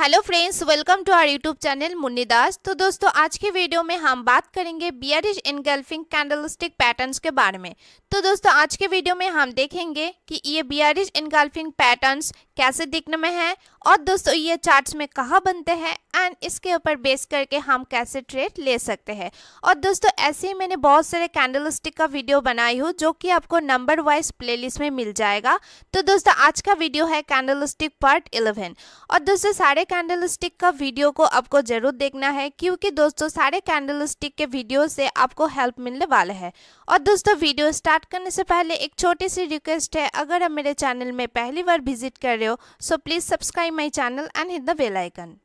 hello friends welcome to our YouTube channel Munni Das तो दोस्तों आज के वीडियो में हम बात करेंगे बियरिश इनगल्फिंग कैंडलस्टिक पैटर्न्स के बारे में तो दोस्तों आज के वीडियो में हम देखेंगे कि ये बियरिश इनगल्फिंग पैटर्न्स कैसे दिखने में है और दोस्तों ये चार्ट्स में कहाँ बनते हैं एंड इसके ऊपर बेस करके हम कैसे ट्रेड ले सकते हैं और दोस्तों ऐसे ही मैंने बहुत सारे कैंडलस्टिक का वीडियो बनाई हूँ जो कि आपको नंबर वाइज प्लेलिस्ट में मिल जाएगा तो दोस्तों आज का वीडियो है कैंडलस्टिक पार्ट इलेवन और दोस्तों सारे स्टिक का वीडियो को आपको ज़रूर देखना है क्योंकि दोस्तों सारे स्टिक के वीडियो से आपको हेल्प मिलने वाला है और दोस्तों वीडियो स्टार्ट करने से पहले एक छोटी सी रिक्वेस्ट है अगर आप मेरे चैनल में पहली बार विजिट कर रहे हो so please subscribe my channel and hit the bell icon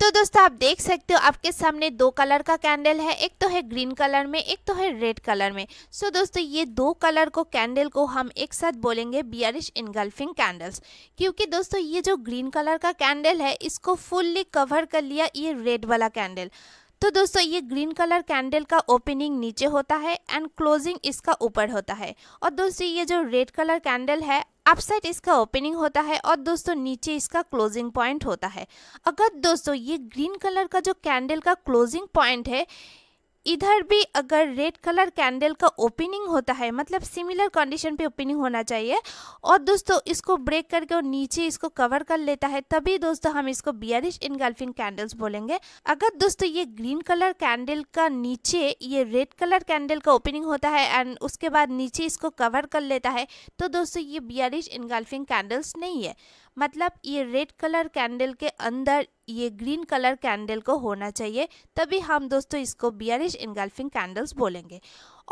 तो दोस्तों आप देख सकते हो आपके सामने दो कलर का कैंडल है एक तो है ग्रीन कलर में एक तो है रेड कलर में सो so दोस्तों ये दो कलर को कैंडल को हम एक साथ बोलेंगे बियरिश इनगल्फिंग कैंडल्स क्योंकि दोस्तों ये जो ग्रीन कलर का कैंडल है इसको फुल्ली कवर कर लिया ये रेड वाला कैंडल तो दोस्तों ये ग्रीन कलर कैंडल का ओपनिंग नीचे होता है एंड क्लोजिंग इसका ऊपर होता है और दोस्तों ये जो रेड कलर कैंडल है अपसाइड इसका ओपनिंग होता है और दोस्तों नीचे इसका क्लोजिंग पॉइंट होता है अगर दोस्तों ये ग्रीन कलर का जो कैंडल का क्लोजिंग पॉइंट है इधर भी अगर रेड कलर कैंडल का ओपनिंग होता है मतलब सिमिलर कंडीशन पे ओपनिंग होना चाहिए और दोस्तों इसको ब्रेक करके और नीचे इसको कवर कर लेता है तभी दोस्तों हम इसको बियरिश इनगल्फिंग कैंडल्स बोलेंगे अगर दोस्तों ये ग्रीन कलर कैंडल का नीचे ये रेड कलर कैंडल का ओपनिंग होता है एंड उसके बाद नीचे इसको कवर कर लेता है तो दोस्तों ये बियरिश इनगल्फिंग कैंडल्स नहीं है मतलब ये रेड कलर कैंडल के अंदर ये ग्रीन कलर कैंडल को होना चाहिए तभी हम दोस्तों इसको बियरिश इनगल्फिंग कैंडल्स बोलेंगे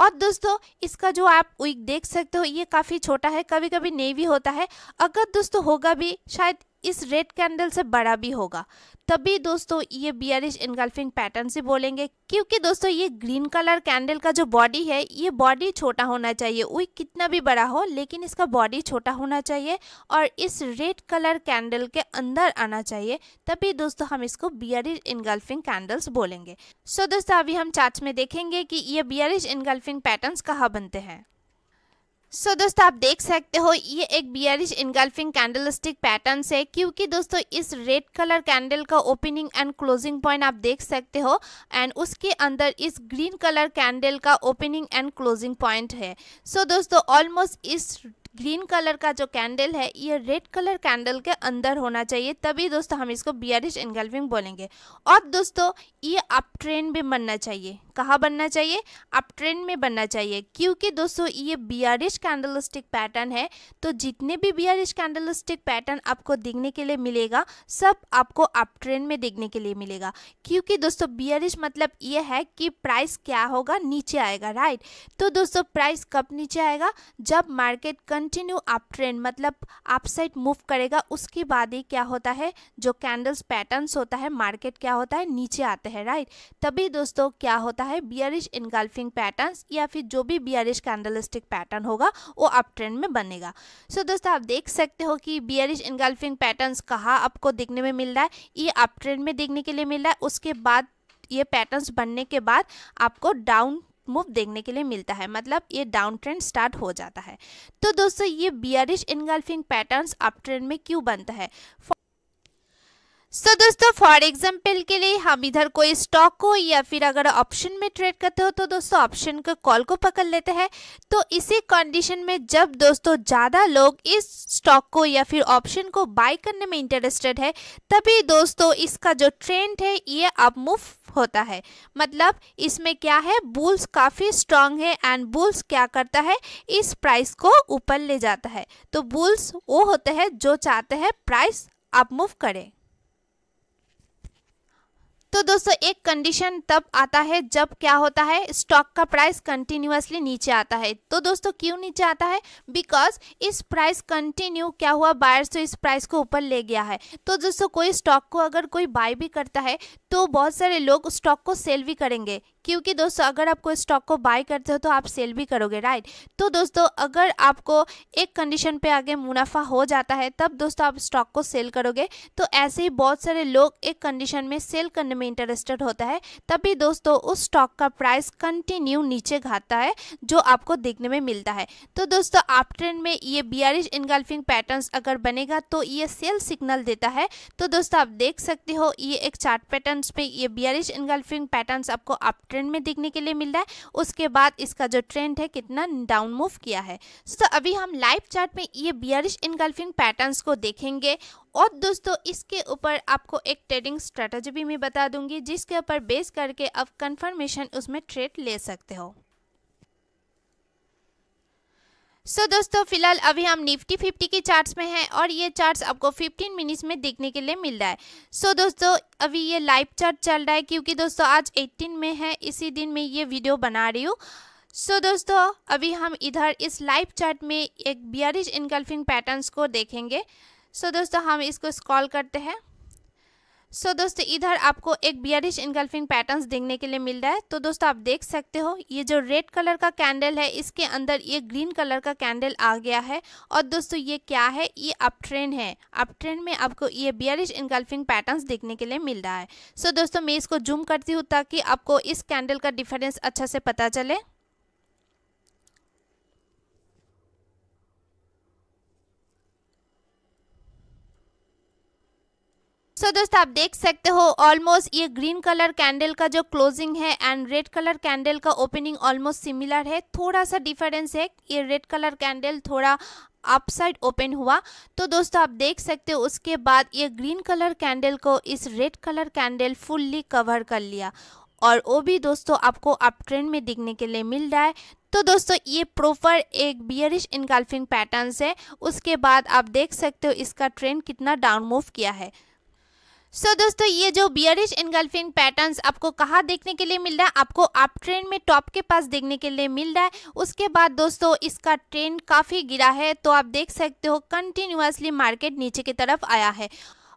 और दोस्तों इसका जो आप विक देख सकते हो ये काफ़ी छोटा है कभी कभी नेवी होता है अगर दोस्तों होगा भी शायद इस रेड कैंडल से बड़ा भी होगा तभी दोस्तों ये बियरिश इनगल्फिंग पैटर्न से बोलेंगे क्योंकि दोस्तों ये ग्रीन कलर कैंडल का जो बॉडी है ये बॉडी छोटा होना चाहिए वो कितना भी बड़ा हो लेकिन इसका बॉडी छोटा होना चाहिए और इस रेड कलर कैंडल के अंदर आना चाहिए तभी दोस्तों हम इसको बियरिश इनगल्फिंग कैंडल्स बोलेंगे सो so दोस्तों अभी हम चार्ट में देखेंगे कि ये बियरिश इनगल्फिंग पैटर्न कहाँ बनते हैं सो so, दोस्तों आप देख सकते हो ये एक bearish engulfing candlestick pattern है क्योंकि दोस्तों इस रेड कलर कैंडल का ओपनिंग एंड क्लोजिंग पॉइंट आप देख सकते हो एंड उसके अंदर इस ग्रीन कलर कैंडल का ओपनिंग एंड क्लोजिंग पॉइंट है सो so, दोस्तों ऑलमोस्ट इस ग्रीन कलर का जो कैंडल है ये रेड कलर कैंडल के अंदर होना चाहिए तभी दोस्तों हम इसको बियरिश एनगल्विंग बोलेंगे और दोस्तों ये अप ट्रेंड में बनना चाहिए कहाँ बनना चाहिए अप ट्रेंड में बनना चाहिए क्योंकि दोस्तों ये बियरिश स्टिक पैटर्न है तो जितने भी बियरिश स्टिक पैटर्न आपको देखने के लिए मिलेगा सब आपको अप ट्रेंड में देखने के लिए मिलेगा क्योंकि दोस्तों बियरिश मतलब ये है कि प्राइस क्या होगा नीचे आएगा राइट तो दोस्तों प्राइस कब नीचे आएगा जब मार्केट कन कंटिन्यू अप ट्रेंड मतलब अप साइड मूव करेगा उसके बाद ही क्या होता है जो कैंडल्स पैटर्न्स होता है मार्केट क्या होता है नीचे आते हैं राइट तभी दोस्तों क्या होता है बियरिश इनगल्फिंग पैटर्न्स या फिर जो भी बियरिश कैंडलस्टिक पैटर्न होगा वो अप ट्रेंड में बनेगा सो so, दोस्तों आप देख सकते हो कि बियरिश इनगल्फिंग पैटर्न्स कहाँ आपको देखने में मिल रहा है ये अप ट्रेंड में देखने के लिए मिल रहा है उसके बाद ये पैटर्न्स बनने के बाद आपको डाउन मूव देखने के लिए मिलता है मतलब ये डाउन ट्रेंड स्टार्ट हो जाता है तो दोस्तों ये bearish engulfing patterns up trend में क्यों बनता है सो so, दोस्तों फॉर एग्जांपल के लिए हम इधर कोई स्टॉक को या फिर अगर ऑप्शन में ट्रेड करते हो तो दोस्तों ऑप्शन के कॉल को पकड़ लेते हैं तो इसी कंडीशन में जब दोस्तों ज़्यादा लोग इस स्टॉक को या फिर ऑप्शन को बाय करने में इंटरेस्टेड है तभी दोस्तों इसका जो ट्रेंड है ये अब मूव होता है मतलब इसमें क्या है बुल्स काफ़ी स्ट्रांग है एंड बुल्स क्या करता है इस प्राइस को ऊपर ले जाता है तो बुल्स वो होते हैं जो चाहते हैं प्राइस आप मूव करें तो दोस्तों एक कंडीशन तब आता है जब क्या होता है स्टॉक का प्राइस कंटिन्यूसली नीचे आता है तो दोस्तों क्यों नीचे आता है बिकॉज इस प्राइस कंटिन्यू क्या हुआ बायर्स तो इस प्राइस को ऊपर ले गया है तो दोस्तों कोई स्टॉक को अगर कोई बाय भी करता है तो बहुत सारे लोग स्टॉक को सेल भी करेंगे क्योंकि दोस्तों अगर आपको स्टॉक को बाय करते हो तो आप सेल भी करोगे राइट तो दोस्तों अगर आपको एक कंडीशन पे आगे मुनाफा हो जाता है तब दोस्तों आप स्टॉक को सेल करोगे तो ऐसे ही बहुत सारे लोग एक कंडीशन में सेल करने में इंटरेस्टेड होता है तभी दोस्तों उस स्टॉक का प्राइस कंटिन्यू नीचे घाता है जो आपको देखने में मिलता है तो दोस्तों आप ट्रेंड में ये बियरिश इनगल्फिंग पैटर्न अगर बनेगा तो ये सेल सिग्नल देता है तो दोस्तों आप देख सकते हो ये एक चार्ट पैटर्न पे ये बियरिश इनगल्फिंग पैटर्न आपको आप ट्रेंड में देखने के लिए मिल रहा है उसके बाद इसका जो ट्रेंड है कितना डाउन मूव किया है सो so, तो अभी हम लाइव चार्ट में ये बियरिश इनगल्फिंग पैटर्न्स को देखेंगे और दोस्तों इसके ऊपर आपको एक ट्रेडिंग स्ट्रेटजी भी मैं बता दूंगी जिसके ऊपर बेस करके आप कंफर्मेशन उसमें ट्रेड ले सकते हो सो so, दोस्तों फिलहाल अभी हम निफ्टी फिफ्टी के चार्ट्स में हैं और ये चार्ट्स आपको 15 मिनट्स में देखने के लिए मिल रहा है सो so, दोस्तों अभी ये लाइव चार्ट चल रहा है क्योंकि दोस्तों आज 18 में है इसी दिन में ये वीडियो बना रही हूँ सो so, दोस्तों अभी हम इधर इस लाइव चार्ट में एक बियरिज इनकल्फिंग पैटर्न्स को देखेंगे सो so, दोस्तों हम इसको स्कॉल करते हैं सो so, दोस्तों इधर आपको एक बियरिश इनगल्फिंग पैटर्न्स देखने के लिए मिल रहा है तो दोस्तों आप देख सकते हो ये जो रेड कलर का कैंडल है इसके अंदर ये ग्रीन कलर का कैंडल आ गया है और दोस्तों ये क्या है ये अप ट्रेन है अप ट्रेन में आपको ये बियरिश इनगल्फिंग पैटर्न्स देखने के लिए मिल रहा है सो so, दोस्तों मैं इसको जूम करती हूँ ताकि आपको इस कैंडल का डिफरेंस अच्छा से पता चले सो so, दोस्तों आप देख सकते हो ऑलमोस्ट ये ग्रीन कलर कैंडल का जो क्लोजिंग है एंड रेड कलर कैंडल का ओपनिंग ऑलमोस्ट सिमिलर है थोड़ा सा डिफरेंस है ये रेड कलर कैंडल थोड़ा अपसाइड ओपन हुआ तो दोस्तों आप देख सकते हो उसके बाद ये ग्रीन कलर कैंडल को इस red colour candle fully cover कर लिया और वो भी दोस्तों आपको अप ट्रेंड में दिखने के लिए मिल रहा है तो दोस्तों ये प्रॉपर एक बियरिश इनकाल्फिंग पैटर्न है उसके बाद आप देख सकते हो इसका ट्रेंड कितना डाउन मूव किया है सो so, दोस्तों ये जो बियरिश इनगल्फिंग पैटर्न्स आपको कहाँ देखने के लिए मिल रहा है आपको आप ट्रेन में टॉप के पास देखने के लिए मिल रहा है उसके बाद दोस्तों इसका ट्रेन काफ़ी गिरा है तो आप देख सकते हो कंटिन्यूसली मार्केट नीचे की तरफ आया है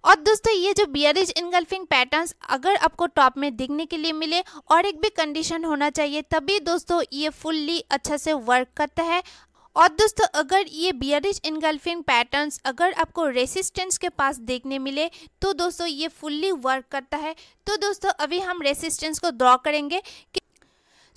और दोस्तों ये जो बियरिज इनगल्फिंग पैटर्न्स अगर आपको टॉप में दिखने के लिए मिले और एक भी कंडीशन होना चाहिए तभी दोस्तों ये फुल्ली अच्छा से वर्क करता है और दोस्तों अगर ये बियरिज इनगल्फिंग पैटर्न्स अगर आपको रेसिस्टेंस के पास देखने मिले तो दोस्तों ये फुल्ली वर्क करता है तो दोस्तों अभी हम रेसिस्टेंस को ड्रॉ करेंगे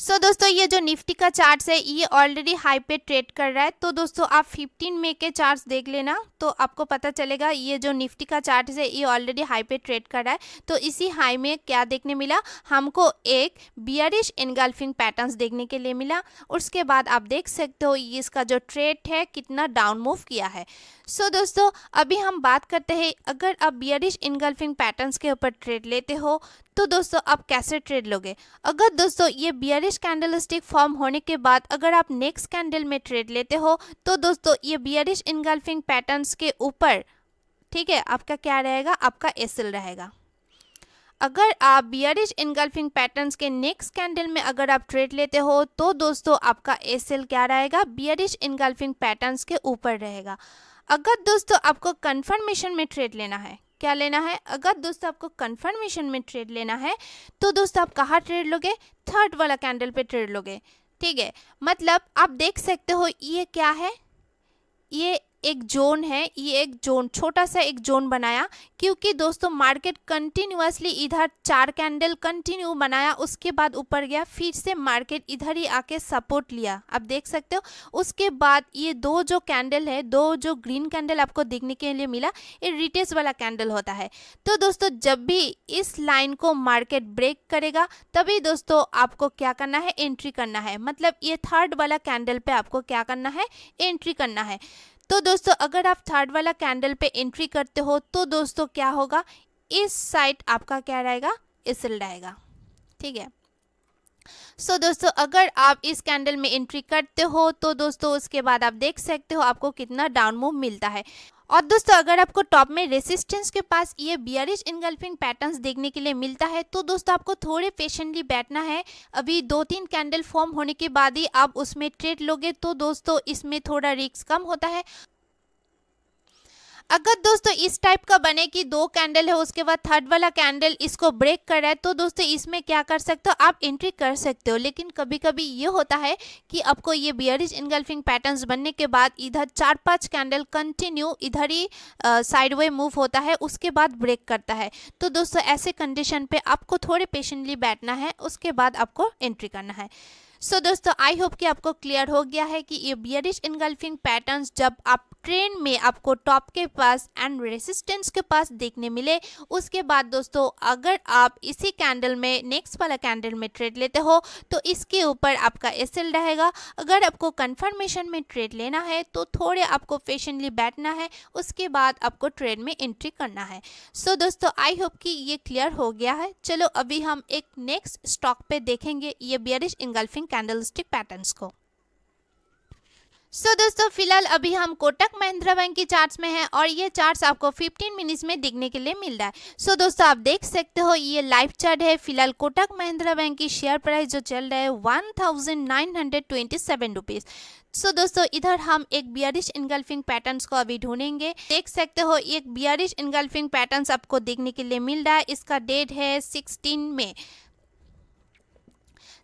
सो so, दोस्तों ये जो निफ्टी का चार्ट है ये ऑलरेडी हाई पे ट्रेड कर रहा है तो दोस्तों आप 15 मे के चार्ट देख लेना तो आपको पता चलेगा ये जो निफ्टी का चार्ट है ये ऑलरेडी हाई पे ट्रेड कर रहा है तो इसी हाई में क्या देखने मिला हमको एक बियरिश एनगल्फिंग पैटर्न्स देखने के लिए मिला उसके बाद आप देख सकते हो इसका जो ट्रेड है कितना डाउन मूव किया है सो so, दोस्तों अभी हम बात करते हैं अगर आप बियरिश इनगल्फिंग पैटर्न्स के ऊपर ट्रेड लेते हो तो दोस्तों आप कैसे ट्रेड लोगे अगर दोस्तों ये बियरिश कैंडल स्टिक फॉर्म होने के बाद अगर आप नेक्स्ट कैंडल में ट्रेड लेते हो तो दोस्तों ये बियरिश इनगल्फिंग पैटर्न्स के ऊपर ठीक है आपका क्या रहेगा आपका एसिल रहेगा अगर आप बियरिश इनगल्फिंग पैटर्न्स के नेक्स्ट कैंडल में अगर आप ट्रेड लेते हो तो दोस्तों आपका एसिल क्या रहेगा बियरिश इनगल्फिंग पैटर्न्स के ऊपर रहेगा अगर दोस्तों आपको कन्फर्मेशन में ट्रेड लेना है क्या लेना है अगर दोस्तों आपको कन्फर्मेशन में ट्रेड लेना है तो दोस्तों आप कहाँ ट्रेड लोगे थर्ड वाला कैंडल पे ट्रेड लोगे ठीक है मतलब आप देख सकते हो ये क्या है ये एक जोन है ये एक जोन छोटा सा एक जोन बनाया क्योंकि दोस्तों मार्केट कंटिन्यूसली इधर चार कैंडल कंटिन्यू बनाया उसके बाद ऊपर गया फिर से मार्केट इधर ही आके सपोर्ट लिया आप देख सकते हो उसके बाद ये दो जो कैंडल है दो जो ग्रीन कैंडल आपको देखने के लिए मिला ये रिटेस वाला कैंडल होता है तो दोस्तों जब भी इस लाइन को मार्केट ब्रेक करेगा तभी दोस्तों आपको क्या करना है एंट्री करना है मतलब ये थर्ड वाला कैंडल पे आपको क्या करना है एंट्री करना है तो दोस्तों अगर आप थर्ड वाला कैंडल पे एंट्री करते हो तो दोस्तों क्या होगा इस साइड आपका क्या रहेगा इसल रहेगा ठीक है सो so, दोस्तों अगर आप इस कैंडल में एंट्री करते हो तो दोस्तों उसके बाद आप देख सकते हो आपको कितना डाउन मूव मिलता है और दोस्तों अगर आपको टॉप में रेसिस्टेंस के पास ये बियरिश इनगल्फिंग पैटर्न्स देखने के लिए मिलता है तो दोस्तों आपको थोड़े पेशेंटली बैठना है अभी दो तीन कैंडल फॉर्म होने के बाद ही आप उसमें ट्रेड लोगे तो दोस्तों इसमें थोड़ा रिक्स कम होता है अगर दोस्तों इस टाइप का बने कि दो कैंडल है उसके बाद थर्ड वाला कैंडल इसको ब्रेक कर रहा है तो दोस्तों इसमें क्या कर सकते हो आप एंट्री कर सकते हो लेकिन कभी कभी ये होता है कि आपको ये बियरिज इनगल्फिंग पैटर्न्स बनने के बाद इधर चार पांच कैंडल कंटिन्यू इधर ही साइडवे मूव होता है उसके बाद ब्रेक करता है तो दोस्तों ऐसे कंडीशन पे आपको थोड़े पेशेंटली बैठना है उसके बाद आपको एंट्री करना है सो so, दोस्तों आई होप कि आपको क्लियर हो गया है कि ये बियरिश इनगल्फिंग पैटर्न्स जब आप ट्रेन में आपको टॉप के पास एंड रेसिस्टेंस के पास देखने मिले उसके बाद दोस्तों अगर आप इसी कैंडल में नेक्स्ट वाला कैंडल में ट्रेड लेते हो तो इसके ऊपर आपका एल रहेगा अगर आपको कंफर्मेशन में ट्रेड लेना है तो थोड़े आपको पेशेंटली बैठना है उसके बाद आपको ट्रेड में एंट्री करना है सो so, दोस्तों आई होप कि ये क्लियर हो गया है चलो अभी हम एक नेक्स्ट स्टॉक पर देखेंगे ये बियरिश इनगल्फिंग कैंडलस्टिक पैटर्न्स को सो so, दोस्तों फिलहाल अभी हम कोटक महिंद्रा बैंक की चार्ट्स में हैं और ये चार्ट्स आपको 15 मिनट्स में दिखने के लिए मिल रहा है सो so, दोस्तों आप देख सकते हो ये लाइव चार्ट है फिलहाल कोटक महिंद्रा बैंक की शेयर प्राइस जो चल रहा है one thousand nine so so, दोस्तों इधर हम एक बियरिश इनगल्फिंग पैटर्न्स को अभी ढूंढेंगे देख सकते हो एक बियरिश इनगल्फिंग पैटर्न्स आपको देखने के लिए मिल रहा है इसका डेट है 16 में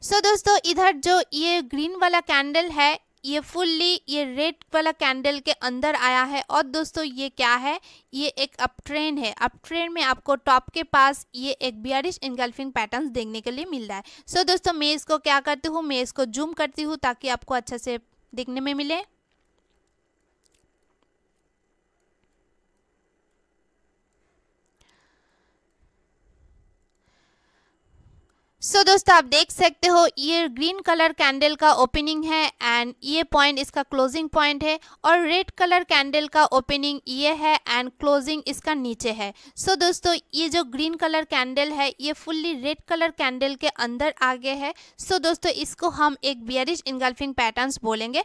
सो so, दोस्तों इधर जो ये ग्रीन वाला कैंडल है ये फुल्ली ये रेड वाला कैंडल के अंदर आया है और दोस्तों ये क्या है ये एक अप ट्रेन है अप ट्रेन में आपको टॉप के पास ये एक बियरिश इनगल्फिंग पैटर्न देखने के लिए मिल रहा है सो so, दोस्तों मैं इसको क्या करती हूँ मैं इसको जूम करती हूँ ताकि आपको अच्छे से देखने में मिले सो so, दोस्तों आप देख सकते हो ये ग्रीन कलर कैंडल का ओपनिंग है एंड ये पॉइंट इसका क्लोजिंग पॉइंट है और रेड कलर कैंडल का ओपनिंग ये है एंड क्लोजिंग इसका नीचे है सो so, दोस्तों ये जो ग्रीन कलर कैंडल है ये फुल्ली रेड कलर कैंडल के अंदर आ है सो so, दोस्तों इसको हम एक बियरिश इनगल्फिंग पैटर्न बोलेंगे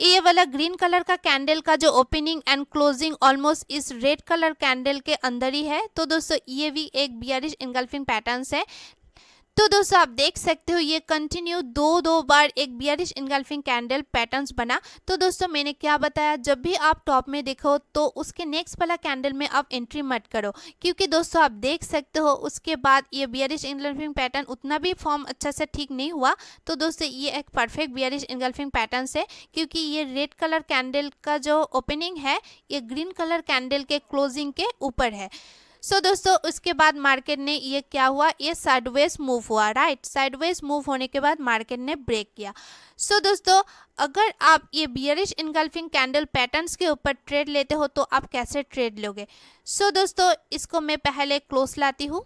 ये वाला ग्रीन कलर का कैंडल का जो ओपनिंग एंड क्लोजिंग ऑलमोस्ट इस रेड कलर कैंडल के अंदर ही है तो दोस्तों ये भी एक बियरिश इनगल्फिंग पैटर्न्स है तो दोस्तों आप देख सकते हो ये कंटिन्यू दो दो बार एक बियरिश इनगल्फिंग कैंडल पैटर्न्स बना तो दोस्तों मैंने क्या बताया जब भी आप टॉप में देखो तो उसके नेक्स्ट वाला कैंडल में आप एंट्री मत करो क्योंकि दोस्तों आप देख सकते हो उसके बाद ये बियरिश इनगल्फिंग पैटर्न उतना भी फॉर्म अच्छा से ठीक नहीं हुआ तो दोस्तों ये एक परफेक्ट बियरिश इनगल्फिंग पैटर्न है क्योंकि ये रेड कलर कैंडल का जो ओपनिंग है ये ग्रीन कलर कैंडल के क्लोजिंग के ऊपर है सो so, दोस्तों उसके बाद मार्केट ने ये क्या हुआ ये साइडवेज मूव हुआ राइट साइडवेज मूव होने के बाद मार्केट ने ब्रेक किया सो so, दोस्तों अगर आप ये बियरिश इनगल्फिंग कैंडल पैटर्न्स के ऊपर ट्रेड लेते हो तो आप कैसे ट्रेड लोगे सो so, दोस्तों इसको मैं पहले क्लोज लाती हूँ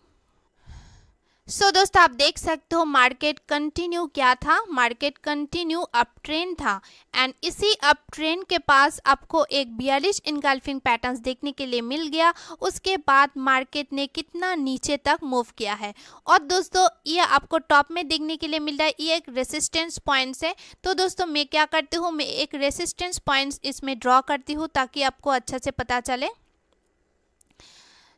सो so, दोस्तों आप देख सकते हो मार्केट कंटिन्यू क्या था मार्केट कंटिन्यू अप ट्रेंड था एंड इसी अप ट्रेंड के पास आपको एक बियालीस इनगल्फिंग पैटर्न्स देखने के लिए मिल गया उसके बाद मार्केट ने कितना नीचे तक मूव किया है और दोस्तों ये आपको टॉप में देखने के लिए मिल रहा है ये एक रेसिस्टेंस पॉइंट्स है तो दोस्तों मैं क्या करती हूँ मैं एक रेसिस्टेंस पॉइंट्स इसमें ड्रॉ करती हूँ ताकि आपको अच्छा से पता चले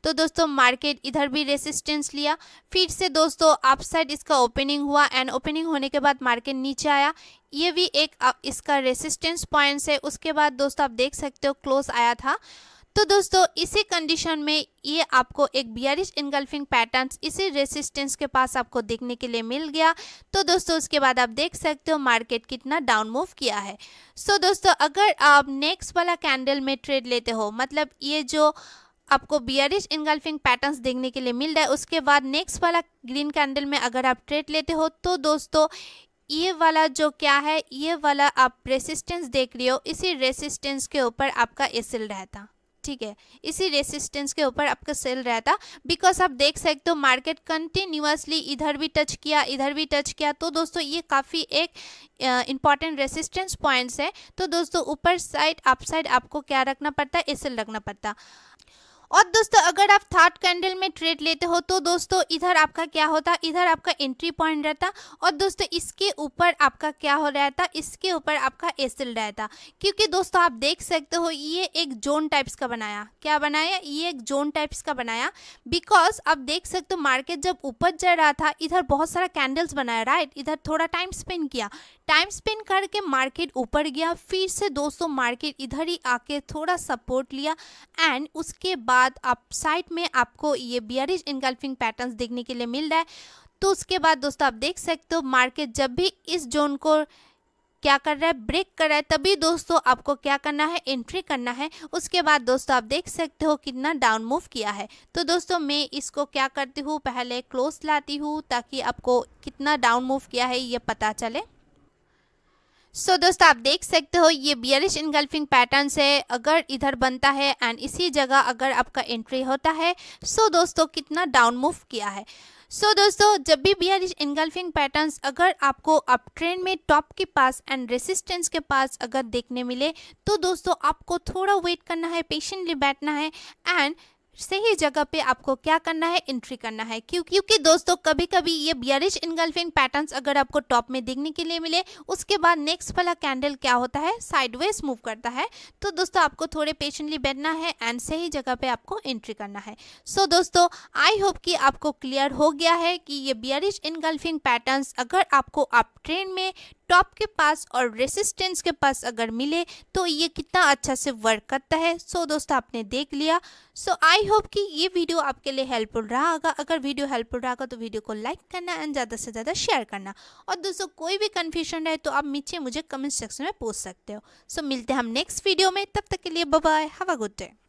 तो दोस्तों मार्केट इधर भी रेसिस्टेंस लिया फिर से दोस्तों अपसाइड इसका ओपनिंग हुआ एंड ओपनिंग होने के बाद मार्केट नीचे आया ये भी एक इसका रेसिस्टेंस पॉइंट्स है उसके बाद दोस्तों आप देख सकते हो क्लोज आया था तो दोस्तों इसी कंडीशन में ये आपको एक बियरिश इनगल्फिंग पैटर्न्स इसी रेसिस्टेंस के पास आपको देखने के लिए मिल गया तो दोस्तों उसके बाद आप देख सकते हो मार्केट कितना डाउन मूव किया है सो so दोस्तों अगर आप नेक्स्ट वाला कैंडल में ट्रेड लेते हो मतलब ये जो आपको बियरिश इनगल्फिंग पैटर्न्स देखने के लिए मिल रहा है उसके बाद नेक्स्ट वाला ग्रीन कैंडल में अगर आप ट्रेड लेते हो तो दोस्तों ये वाला जो क्या है ये वाला आप रेसिस्टेंस देख रहे हो इसी रेसिस्टेंस के ऊपर आपका सेल रहता ठीक है इसी रेसिस्टेंस के ऊपर आपका सेल रहता बिकॉज आप देख सकते हो मार्केट कंटिन्यूसली इधर भी टच किया इधर भी टच किया तो दोस्तों ये काफ़ी एक इंपॉर्टेंट रेसिस्टेंस पॉइंट्स है तो दोस्तों ऊपर साइड अप साइड आपको क्या रखना पड़ता है एसिल रखना पड़ता और दोस्तों अगर आप थर्ड कैंडल में ट्रेड लेते हो तो दोस्तों इधर आपका क्या होता इधर आपका एंट्री पॉइंट रहता और दोस्तों इसके ऊपर आपका क्या हो रहता इसके ऊपर आपका एसिल रहता क्योंकि दोस्तों आप देख सकते हो ये एक जोन टाइप्स का बनाया क्या बनाया ये एक जोन टाइप्स का बनाया बिकॉज आप देख सकते हो मार्केट जब ऊपर जा रहा था इधर बहुत सारा कैंडल्स बनाया राइट इधर थोड़ा टाइम स्पेंड किया टाइम स्पेंड करके मार्केट ऊपर गया फिर से दोस्तों मार्केट इधर ही आके थोड़ा सपोर्ट लिया एंड उसके बाद आप साइड में आपको ये बियरिज इनगल्फिंग पैटर्न देखने के लिए मिल रहा है तो उसके बाद दोस्तों आप देख सकते हो मार्केट जब भी इस जोन को क्या कर रहा है ब्रेक कर रहा है तभी दोस्तों आपको क्या करना है एंट्री करना है उसके बाद दोस्तों आप देख सकते हो कितना डाउन मूव किया है तो दोस्तों मैं इसको क्या करती हूँ पहले क्लोज लाती हूँ ताकि आपको कितना डाउन मूव किया है ये पता चले सो so, दोस्तों आप देख सकते हो ये बियरिश इनगल्फिंग पैटर्न से अगर इधर बनता है एंड इसी जगह अगर आपका एंट्री होता है सो so दोस्तों कितना डाउन मूव किया है सो so, दोस्तों जब भी बियरिश इनगल्फिंग पैटर्न्स अगर आपको अप ट्रेन में टॉप के पास एंड रेसिस्टेंस के पास अगर देखने मिले तो दोस्तों आपको थोड़ा वेट करना है पेशेंटली बैठना है एंड सही जगह पे आपको क्या करना है एंट्री करना है क्यों क्योंकि दोस्तों कभी कभी ये बियरिश इनगल्फिंग पैटर्न्स अगर आपको टॉप में देखने के लिए मिले उसके बाद नेक्स्ट वाला कैंडल क्या होता है साइडवेज मूव करता है तो दोस्तों आपको थोड़े पेशेंटली बैठना है एंड सही जगह पे आपको एंट्री करना है सो so, दोस्तों आई होप कि आपको क्लियर हो गया है कि ये बियरिश इनगल्फिंग पैटर्न्स अगर आपको आप ट्रेन में टॉप के पास और रेसिस्टेंस के पास अगर मिले तो ये कितना अच्छा से वर्क करता है सो so, दोस्तों आपने देख लिया सो आई होप कि ये वीडियो आपके लिए हेल्पफुल रहा होगा अगर वीडियो हेल्पफुल रहा होगा तो वीडियो को लाइक करना एंड ज़्यादा से ज़्यादा शेयर करना और दोस्तों कोई भी कन्फ्यूजन रहे तो आप नीचे मुझे कमेंट सेक्शन में पूछ सकते हो सो so, मिलते हैं हम नेक्स्ट वीडियो में तब तक के लिए bye have a good day